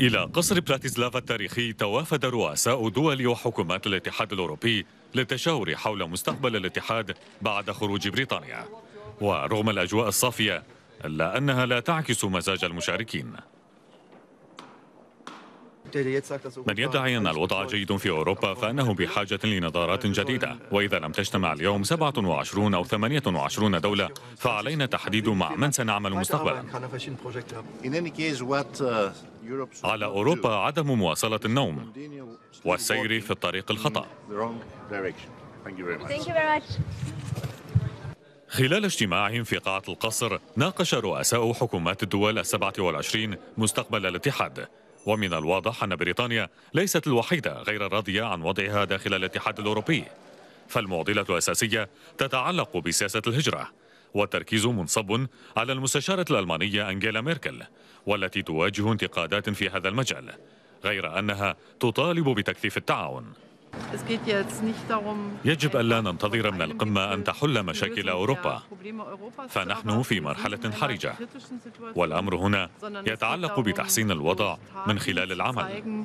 إلى قصر براتيسلافا التاريخي توافد رؤساء دول وحكومات الاتحاد الأوروبي للتشاور حول مستقبل الاتحاد بعد خروج بريطانيا ورغم الأجواء الصافية إلا أنها لا تعكس مزاج المشاركين من يدعي أن الوضع جيد في أوروبا فأنه بحاجة لنظارات جديدة وإذا لم تجتمع اليوم 27 أو 28 دولة فعلينا تحديد مع من سنعمل مستقبلا على أوروبا عدم مواصلة النوم والسير في الطريق الخطأ خلال اجتماع في قاعة القصر ناقش رؤساء حكومات الدول السبعة والعشرين مستقبل الاتحاد ومن الواضح أن بريطانيا ليست الوحيدة غير الراضية عن وضعها داخل الاتحاد الأوروبي فالمعضلة الأساسية تتعلق بسياسة الهجرة والتركيز منصب على المستشارة الألمانية أنجيلا ميركل والتي تواجه انتقادات في هذا المجال غير أنها تطالب بتكثيف التعاون يجب äh, ألا ننتظر من القمة أن تحل مشاكل أوروبا فنحن في مرحلة حرجة والأمر هنا يتعلق بتحسين الوضع من خلال العمل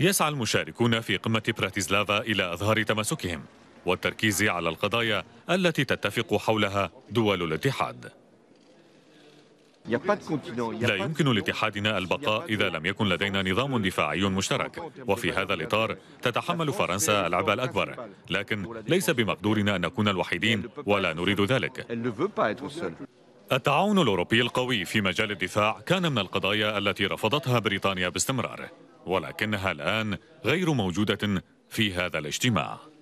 يسعى المشاركون في قمة براتيسلافا إلى إظهار تماسكهم والتركيز على القضايا التي تتفق حولها دول الاتحاد لا يمكن لاتحادنا البقاء إذا لم يكن لدينا نظام دفاعي مشترك وفي هذا الإطار تتحمل فرنسا العبء الأكبر لكن ليس بمقدورنا أن نكون الوحيدين ولا نريد ذلك التعاون الأوروبي القوي في مجال الدفاع كان من القضايا التي رفضتها بريطانيا باستمرار ولكنها الآن غير موجودة في هذا الاجتماع